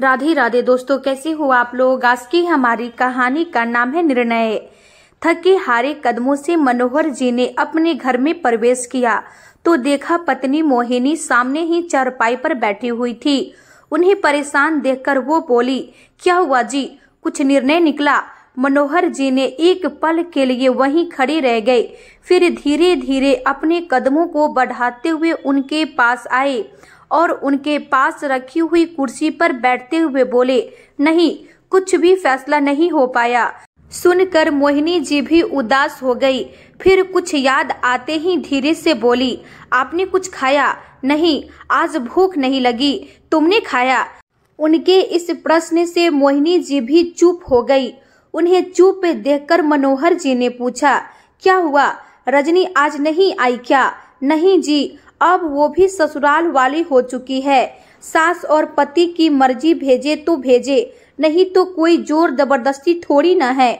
राधे राधे दोस्तों कैसे हो आप लोग आज की हमारी कहानी का नाम है निर्णय थके हारे कदमों से मनोहर जी ने अपने घर में प्रवेश किया तो देखा पत्नी मोहिनी सामने ही चारपाई पर बैठी हुई थी उन्हें परेशान देखकर वो बोली क्या हुआ जी कुछ निर्णय निकला मनोहर जी ने एक पल के लिए वहीं खड़े रह गए फिर धीरे धीरे अपने कदमों को बढ़ाते हुए उनके पास आए और उनके पास रखी हुई कुर्सी पर बैठते हुए बोले नहीं कुछ भी फैसला नहीं हो पाया सुनकर मोहिनी जी भी उदास हो गई फिर कुछ याद आते ही धीरे से बोली आपने कुछ खाया नहीं आज भूख नहीं लगी तुमने खाया उनके इस प्रश्न से मोहिनी जी भी चुप हो गई उन्हें चुप देखकर मनोहर जी ने पूछा क्या हुआ रजनी आज नहीं आई क्या नहीं जी अब वो भी ससुराल वाली हो चुकी है सास और पति की मर्जी भेजे तो भेजे नहीं तो कोई जोर जबरदस्ती थोड़ी ना है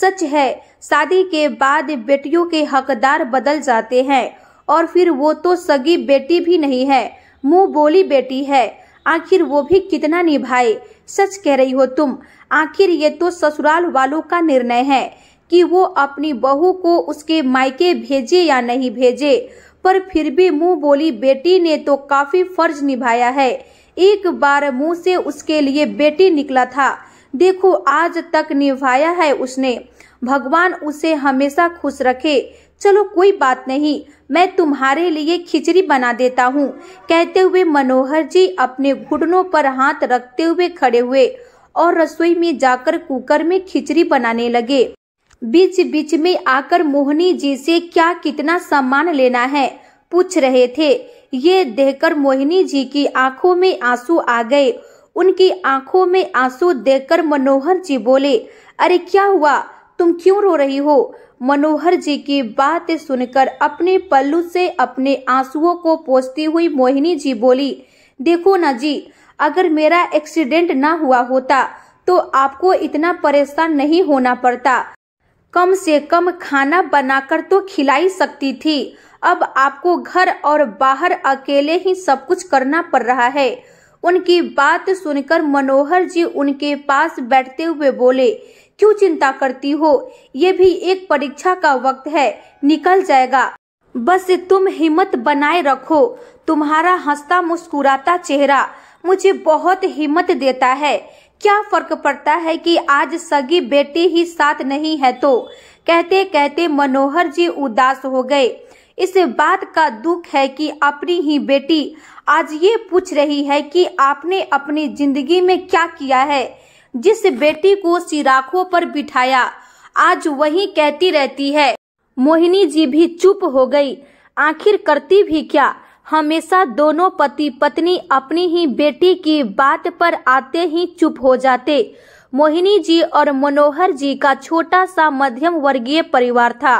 सच है शादी के बाद बेटियों के हकदार बदल जाते हैं और फिर वो तो सगी बेटी भी नहीं है मुंह बोली बेटी है आखिर वो भी कितना निभाए सच कह रही हो तुम आखिर ये तो ससुराल वालों का निर्णय है कि वो अपनी बहू को उसके मायके भेजे या नहीं भेजे पर फिर भी मुंह बोली बेटी ने तो काफी फर्ज निभाया है एक बार मुंह से उसके लिए बेटी निकला था देखो आज तक निभाया है उसने भगवान उसे हमेशा खुश रखे चलो कोई बात नहीं मैं तुम्हारे लिए खिचड़ी बना देता हूँ कहते हुए मनोहर जी अपने घुटनों पर हाथ रखते हुए खड़े हुए और रसोई में जाकर कुकर में खिचड़ी बनाने लगे बीच बीच में आकर मोहनी जी से क्या कितना सामान लेना है पूछ रहे थे ये देखकर मोहिनी जी की आंखों में आंसू आ गए उनकी आंखों में आंसू देखकर मनोहर जी बोले अरे क्या हुआ तुम क्यों रो रही हो मनोहर जी की बात सुनकर अपने पल्लू से अपने आंसुओं को पोसती हुई मोहिनी जी बोली देखो ना जी अगर मेरा एक्सीडेंट ना हुआ होता तो आपको इतना परेशान नहीं होना पड़ता कम से कम खाना बनाकर तो खिलाई सकती थी अब आपको घर और बाहर अकेले ही सब कुछ करना पड़ रहा है उनकी बात सुनकर मनोहर जी उनके पास बैठते हुए बोले क्यों चिंता करती हो ये भी एक परीक्षा का वक्त है निकल जाएगा बस तुम हिम्मत बनाए रखो तुम्हारा हंसता मुस्कुराता चेहरा मुझे बहुत हिम्मत देता है क्या फर्क पड़ता है कि आज सगी बेटी ही साथ नहीं है तो कहते कहते मनोहर जी उदास हो गए इस बात का दुख है कि अपनी ही बेटी आज ये पूछ रही है कि आपने अपनी जिंदगी में क्या किया है जिस बेटी को सिराखों पर बिठाया आज वही कहती रहती है मोहिनी जी भी चुप हो गई आखिर करती भी क्या हमेशा दोनों पति पत्नी अपनी ही बेटी की बात पर आते ही चुप हो जाते मोहिनी जी और मनोहर जी का छोटा सा मध्यम वर्गीय परिवार था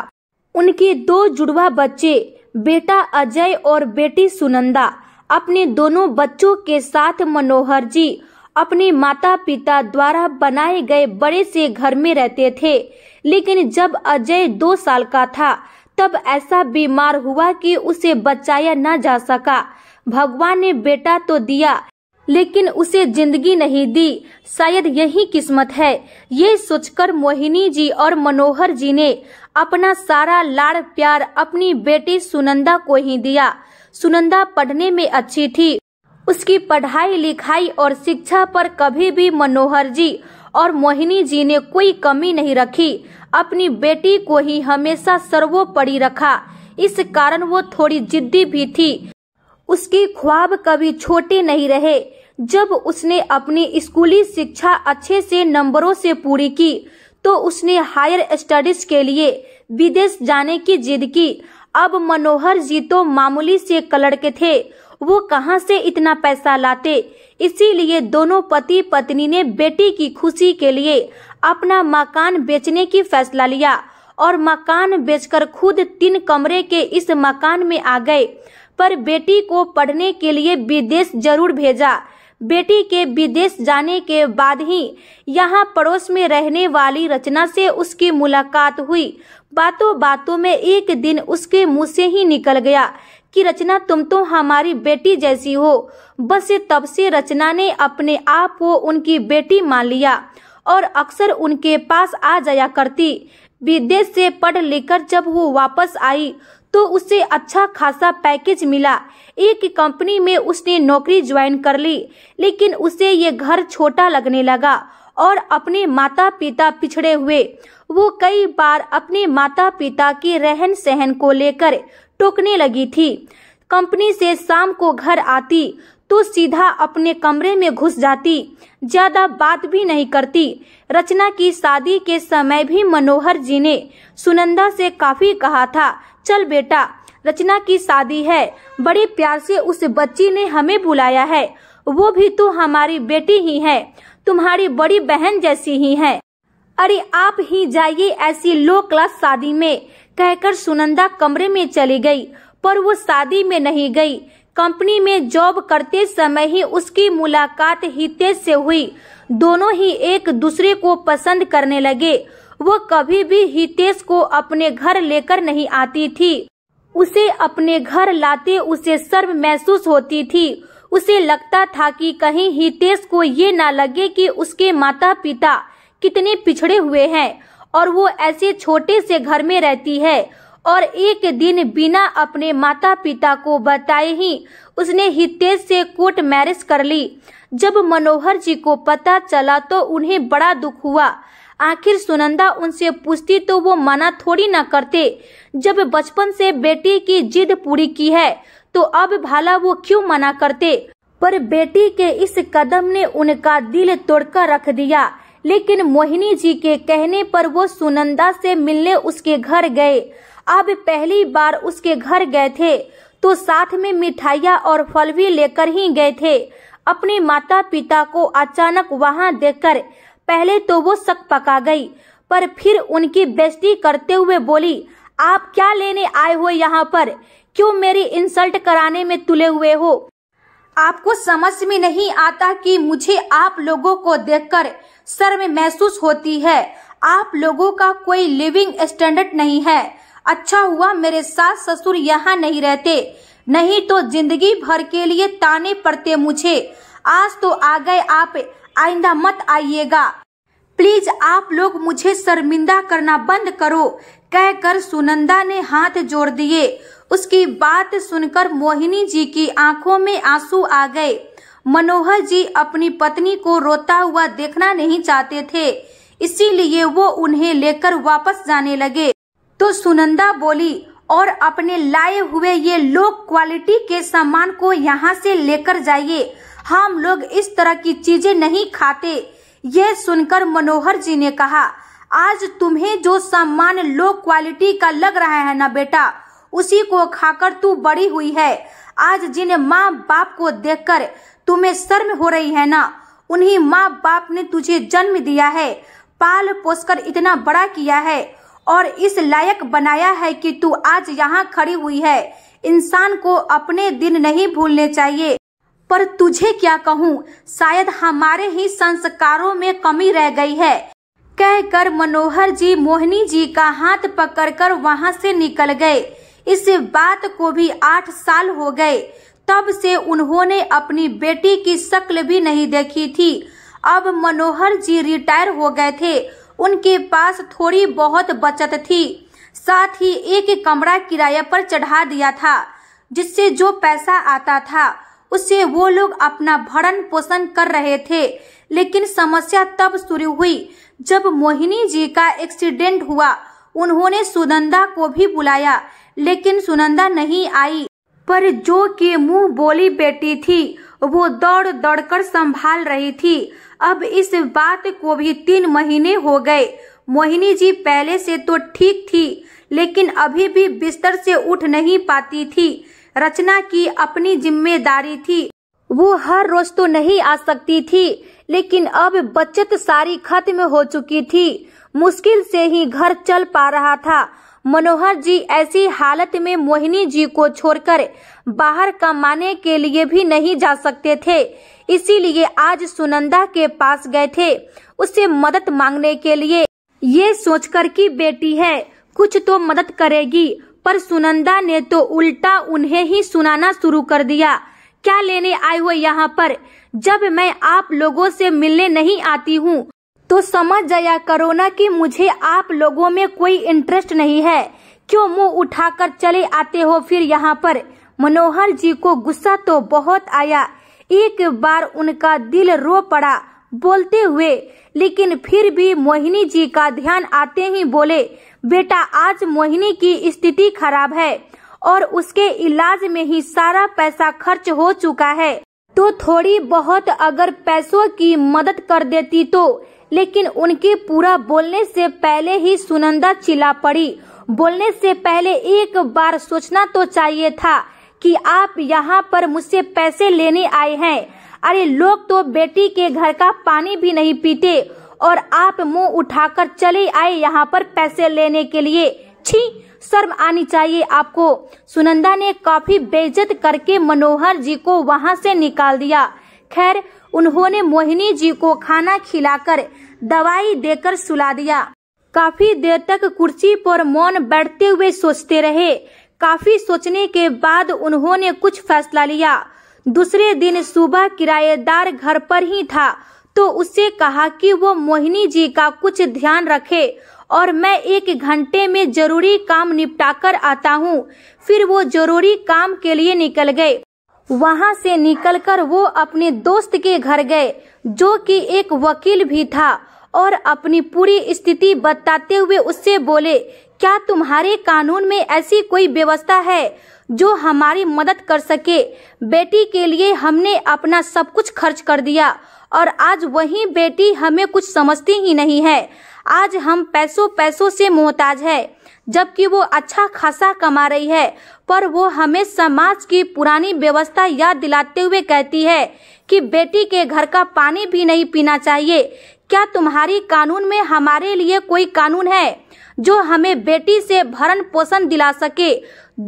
उनके दो जुड़वा बच्चे बेटा अजय और बेटी सुनंदा अपने दोनों बच्चों के साथ मनोहर जी अपने माता पिता द्वारा बनाए गए बड़े से घर में रहते थे लेकिन जब अजय दो साल का था तब ऐसा बीमार हुआ कि उसे बचाया न जा सका भगवान ने बेटा तो दिया लेकिन उसे जिंदगी नहीं दी शायद यही किस्मत है ये सोचकर मोहिनी जी और मनोहर जी ने अपना सारा लाड़ प्यार अपनी बेटी सुनंदा को ही दिया सुनंदा पढ़ने में अच्छी थी उसकी पढ़ाई लिखाई और शिक्षा पर कभी भी मनोहर जी और मोहिनी जी ने कोई कमी नहीं रखी अपनी बेटी को ही हमेशा सर्वोपरि रखा इस कारण वो थोड़ी जिद्दी भी थी उसकी ख्वाब कभी छोटे नहीं रहे जब उसने अपनी स्कूली शिक्षा अच्छे से नंबरों से पूरी की तो उसने हायर स्टडीज के लिए विदेश जाने की जिद की अब मनोहर जी तो मामूली से कलड़ के थे वो कहाँ से इतना पैसा लाते इसीलिए दोनों पति पत्नी ने बेटी की खुशी के लिए अपना मकान बेचने की फैसला लिया और मकान बेचकर खुद तीन कमरे के इस मकान में आ गए पर बेटी को पढ़ने के लिए विदेश जरूर भेजा बेटी के विदेश जाने के बाद ही यहाँ पड़ोस में रहने वाली रचना से उसकी मुलाकात हुई बातों बातों में एक दिन उसके मुंह से ही निकल गया कि रचना तुम तो हमारी बेटी जैसी हो बस तब से रचना ने अपने आप को उनकी बेटी मान लिया और अक्सर उनके पास आ जाया करती विदेश से पढ़ लेकर जब वो वापस आई तो उसे अच्छा खासा पैकेज मिला एक कंपनी में उसने नौकरी ज्वाइन कर ली लेकिन उसे ये घर छोटा लगने लगा और अपने माता पिता पिछड़े हुए वो कई बार अपने माता पिता के रहन सहन को लेकर टोकने लगी थी कंपनी से शाम को घर आती तो सीधा अपने कमरे में घुस जाती ज्यादा बात भी नहीं करती रचना की शादी के समय भी मनोहर जी ने सुनंदा से काफी कहा था चल बेटा रचना की शादी है बड़े प्यार से उस बच्ची ने हमें बुलाया है वो भी तो हमारी बेटी ही है तुम्हारी बड़ी बहन जैसी ही है अरे आप ही जाइए ऐसी लो क्लास शादी में कहकर सुनंदा कमरे में चली गई पर वो शादी में नहीं गई कंपनी में जॉब करते समय ही उसकी मुलाकात हितेश से हुई दोनों ही एक दूसरे को पसंद करने लगे वो कभी भी हितेश को अपने घर लेकर नहीं आती थी उसे अपने घर लाते उसे शर्म महसूस होती थी उसे लगता था कि कहीं हितेश को ये ना लगे कि उसके माता पिता कितने पिछड़े हुए हैं और वो ऐसे छोटे से घर में रहती है और एक दिन बिना अपने माता पिता को बताए ही उसने हितेश से कोर्ट मैरिज कर ली जब मनोहर जी को पता चला तो उन्हें बड़ा दुख हुआ आखिर सुनंदा उनसे पूछती तो वो मना थोड़ी ना करते जब बचपन से बेटी की जिद पूरी की है तो अब भाला वो क्यों मना करते पर बेटी के इस कदम ने उनका दिल तोड़कर रख दिया लेकिन मोहिनी जी के कहने पर वो सुनंदा से मिलने उसके घर गए अब पहली बार उसके घर गए थे तो साथ में मिठाइयाँ और फल भी लेकर ही गए थे अपने माता पिता को अचानक वहाँ देखकर पहले तो वो शक पका गई पर फिर उनकी बेस्ती करते हुए बोली आप क्या लेने आए हो यहाँ पर क्यों मेरी इंसल्ट कराने में तुले हुए हो आपको समझ में नहीं आता कि मुझे आप लोगों को देखकर शर्म महसूस होती है आप लोगों का कोई लिविंग स्टैंडर्ड नहीं है अच्छा हुआ मेरे सास ससुर यहाँ नहीं रहते नहीं तो जिंदगी भर के लिए ताने पड़ते मुझे आज तो आ गए आप आइंदा मत आइएगा प्लीज आप लोग मुझे शर्मिंदा करना बंद करो कहकर सुनंदा ने हाथ जोड़ दिए उसकी बात सुनकर मोहिनी जी की आंखों में आंसू आ गए मनोहर जी अपनी पत्नी को रोता हुआ देखना नहीं चाहते थे इसीलिए वो उन्हें लेकर वापस जाने लगे तो सुनंदा बोली और अपने लाए हुए ये लो क्वालिटी के सामान को यहाँ से लेकर जाइए हम लोग इस तरह की चीजें नहीं खाते ये सुनकर मनोहर जी ने कहा आज तुम्हें जो सामान लो क्वालिटी का लग रहा है ना बेटा उसी को खाकर तू बड़ी हुई है आज जिन माँ बाप को देखकर तुम्हें शर्म हो रही है ना उन्हीं माँ बाप ने तुझे जन्म दिया है पाल पोसकर इतना बड़ा किया है और इस लायक बनाया है कि तू आज यहाँ खड़ी हुई है इंसान को अपने दिन नहीं भूलने चाहिए पर तुझे क्या कहूँ शायद हमारे ही संस्कारों में कमी रह गई है कहकर मनोहर जी मोहिनी जी का हाथ पकड़कर वहाँ से निकल गए इस बात को भी आठ साल हो गए तब से उन्होंने अपनी बेटी की शक्ल भी नहीं देखी थी अब मनोहर जी रिटायर हो गए थे उनके पास थोड़ी बहुत बचत थी साथ ही एक कमरा किराए पर चढ़ा दिया था जिससे जो पैसा आता था उससे वो लोग अपना भरण पोषण कर रहे थे लेकिन समस्या तब शुरू हुई जब मोहिनी जी का एक्सीडेंट हुआ उन्होंने सुनंदा को भी बुलाया लेकिन सुनंदा नहीं आई पर जो के मुंह बोली बेटी थी वो दौड़ दौड़कर संभाल रही थी अब इस बात को भी तीन महीने हो गए मोहिनी जी पहले से तो ठीक थी लेकिन अभी भी बिस्तर से उठ नहीं पाती थी रचना की अपनी जिम्मेदारी थी वो हर रोज तो नहीं आ सकती थी लेकिन अब बचत सारी खत्म हो चुकी थी मुश्किल से ही घर चल पा रहा था मनोहर जी ऐसी हालत में मोहिनी जी को छोड़कर बाहर कमाने के लिए भी नहीं जा सकते थे इसीलिए आज सुनंदा के पास गए थे उससे मदद मांगने के लिए ये सोचकर कि बेटी है कुछ तो मदद करेगी पर सुनंदा ने तो उल्टा उन्हें ही सुनाना शुरू कर दिया क्या लेने आए हो यहाँ पर जब मैं आप लोगों से मिलने नहीं आती हूँ तो समझ जाया करो ना कि मुझे आप लोगों में कोई इंटरेस्ट नहीं है क्यों मुंह उठाकर चले आते हो फिर यहाँ पर मनोहर जी को गुस्सा तो बहुत आया एक बार उनका दिल रो पड़ा बोलते हुए लेकिन फिर भी मोहिनी जी का ध्यान आते ही बोले बेटा आज मोहिनी की स्थिति खराब है और उसके इलाज में ही सारा पैसा खर्च हो चुका है तो थोड़ी बहुत अगर पैसों की मदद कर देती तो लेकिन उनके पूरा बोलने से पहले ही सुनंदा चिल्ला पड़ी बोलने से पहले एक बार सोचना तो चाहिए था कि आप यहाँ पर मुझसे पैसे लेने आए हैं अरे लोग तो बेटी के घर का पानी भी नहीं पीते और आप मुंह उठाकर चले आए यहाँ पर पैसे लेने के लिए छी शर्म आनी चाहिए आपको सुनंदा ने काफी बेइज्जत करके मनोहर जी को वहाँ से निकाल दिया खैर उन्होंने मोहिनी जी को खाना खिलाकर दवाई देकर सुला दिया काफी देर तक कुर्सी पर मौन बैठते हुए सोचते रहे काफी सोचने के बाद उन्होंने कुछ फैसला लिया दूसरे दिन सुबह किराएदार घर पर ही था तो उससे कहा कि वो मोहिनी जी का कुछ ध्यान रखे और मैं एक घंटे में जरूरी काम निपटाकर आता हूँ फिर वो जरूरी काम के लिए निकल गए वहां से निकलकर वो अपने दोस्त के घर गए जो कि एक वकील भी था और अपनी पूरी स्थिति बताते हुए उससे बोले क्या तुम्हारे कानून में ऐसी कोई व्यवस्था है जो हमारी मदद कर सके बेटी के लिए हमने अपना सब कुछ खर्च कर दिया और आज वही बेटी हमें कुछ समझती ही नहीं है आज हम पैसों पैसों से मोहताज है जबकि वो अच्छा खासा कमा रही है पर वो हमें समाज की पुरानी व्यवस्था याद दिलाते हुए कहती है कि बेटी के घर का पानी भी नहीं पीना चाहिए क्या तुम्हारी कानून में हमारे लिए कोई कानून है जो हमें बेटी से भरण पोषण दिला सके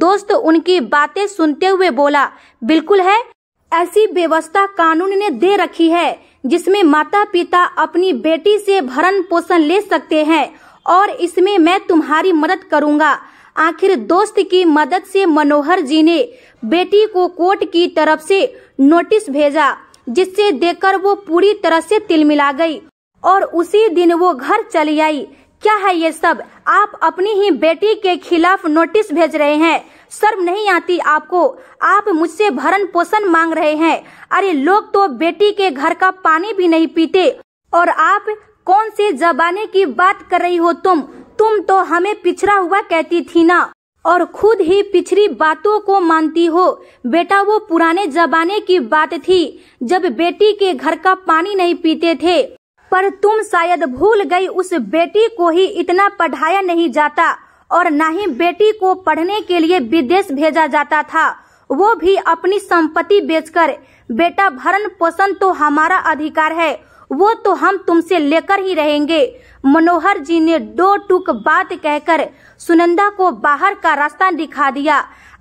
दोस्त उनकी बातें सुनते हुए बोला बिल्कुल है ऐसी व्यवस्था कानून ने दे रखी है जिसमें माता पिता अपनी बेटी से भरण पोषण ले सकते हैं और इसमें मैं तुम्हारी मदद करूंगा आखिर दोस्त की मदद से मनोहर जी ने बेटी को कोर्ट की तरफ से नोटिस भेजा जिससे देखकर वो पूरी तरह से तिलमिला गई और उसी दिन वो घर चली आई क्या है ये सब आप अपनी ही बेटी के खिलाफ नोटिस भेज रहे हैं शर्म नहीं आती आपको आप मुझसे भरण पोषण मांग रहे हैं अरे लोग तो बेटी के घर का पानी भी नहीं पीते और आप कौन से जबाने की बात कर रही हो तुम तुम तो हमें पिछड़ा हुआ कहती थी ना और खुद ही पिछड़ी बातों को मानती हो बेटा वो पुराने जमाने की बात थी जब बेटी के घर का पानी नहीं पीते थे पर तुम शायद भूल गई उस बेटी को ही इतना पढ़ाया नहीं जाता और न ही बेटी को पढ़ने के लिए विदेश भेजा जाता था वो भी अपनी संपत्ति बेचकर बेटा भरण पोषण तो हमारा अधिकार है वो तो हम तुमसे लेकर ही रहेंगे मनोहर जी ने दो टूक बात कहकर सुनंदा को बाहर का रास्ता दिखा दिया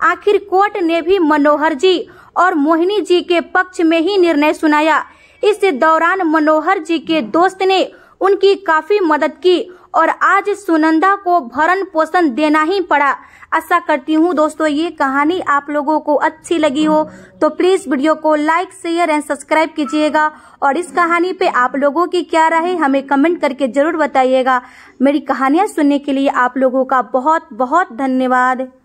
आखिर कोर्ट ने भी मनोहर जी और मोहिनी जी के पक्ष में ही निर्णय सुनाया इस दौरान मनोहर जी के दोस्त ने उनकी काफी मदद की और आज सुनंदा को भरण पोषण देना ही पड़ा आशा करती हूँ दोस्तों ये कहानी आप लोगों को अच्छी लगी हो तो प्लीज वीडियो को लाइक शेयर एंड सब्सक्राइब कीजिएगा और इस कहानी पे आप लोगों की क्या राय हमें कमेंट करके जरूर बताइएगा मेरी कहानियाँ सुनने के लिए आप लोगों का बहुत बहुत धन्यवाद